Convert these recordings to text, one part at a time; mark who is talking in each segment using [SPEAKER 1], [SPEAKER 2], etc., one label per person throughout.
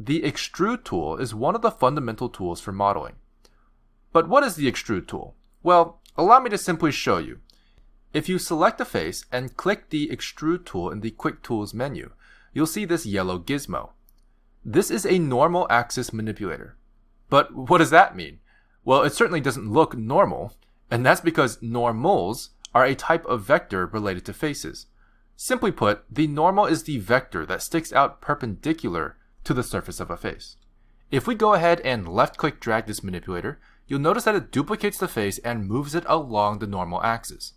[SPEAKER 1] The extrude tool is one of the fundamental tools for modeling. But what is the extrude tool? Well, allow me to simply show you. If you select a face and click the extrude tool in the quick tools menu, you'll see this yellow gizmo. This is a normal axis manipulator. But what does that mean? Well, it certainly doesn't look normal, and that's because normals are a type of vector related to faces. Simply put, the normal is the vector that sticks out perpendicular to the surface of a face. If we go ahead and left-click drag this manipulator, you'll notice that it duplicates the face and moves it along the normal axis.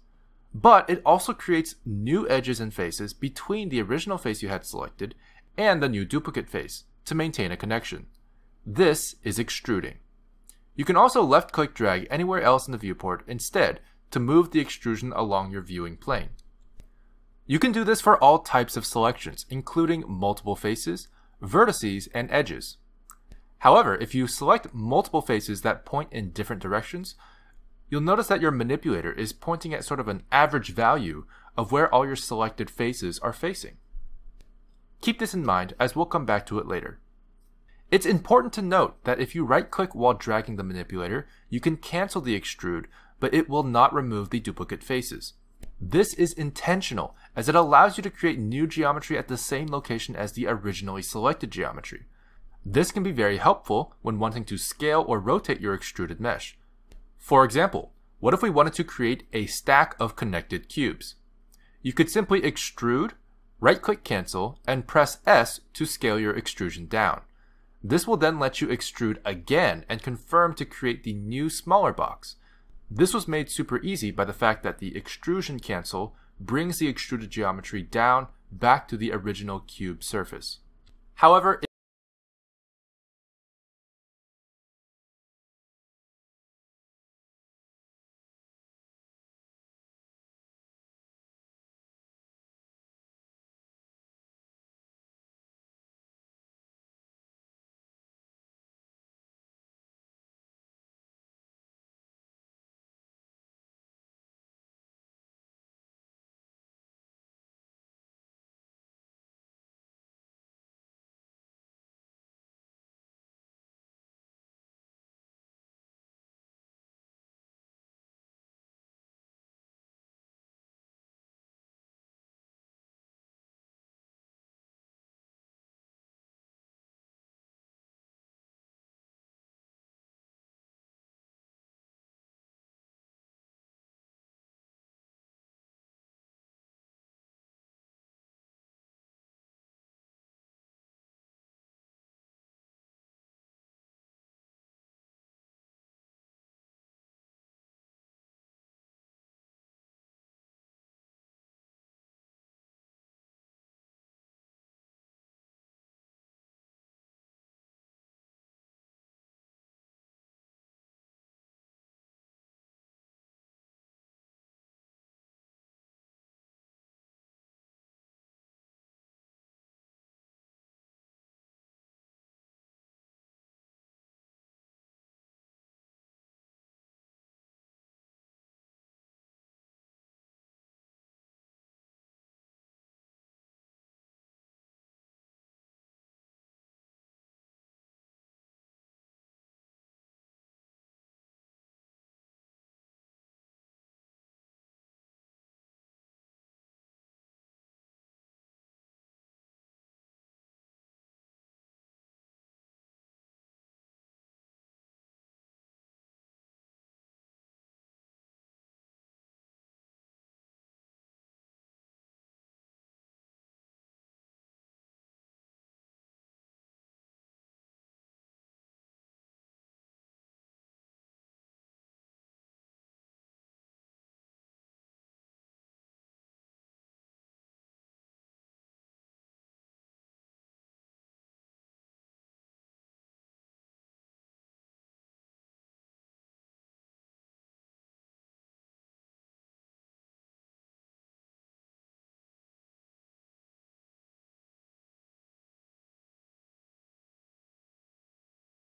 [SPEAKER 1] But it also creates new edges and faces between the original face you had selected and the new duplicate face to maintain a connection. This is extruding. You can also left-click drag anywhere else in the viewport instead to move the extrusion along your viewing plane. You can do this for all types of selections, including multiple faces, vertices, and edges. However, if you select multiple faces that point in different directions, you'll notice that your manipulator is pointing at sort of an average value of where all your selected faces are facing. Keep this in mind as we'll come back to it later. It's important to note that if you right click while dragging the manipulator, you can cancel the extrude, but it will not remove the duplicate faces. This is intentional, as it allows you to create new geometry at the same location as the originally selected geometry. This can be very helpful when wanting to scale or rotate your extruded mesh. For example, what if we wanted to create a stack of connected cubes? You could simply extrude, right-click cancel, and press S to scale your extrusion down. This will then let you extrude again and confirm to create the new smaller box. This was made super easy by the fact that the extrusion cancel brings the extruded geometry down back to the original cube surface. However,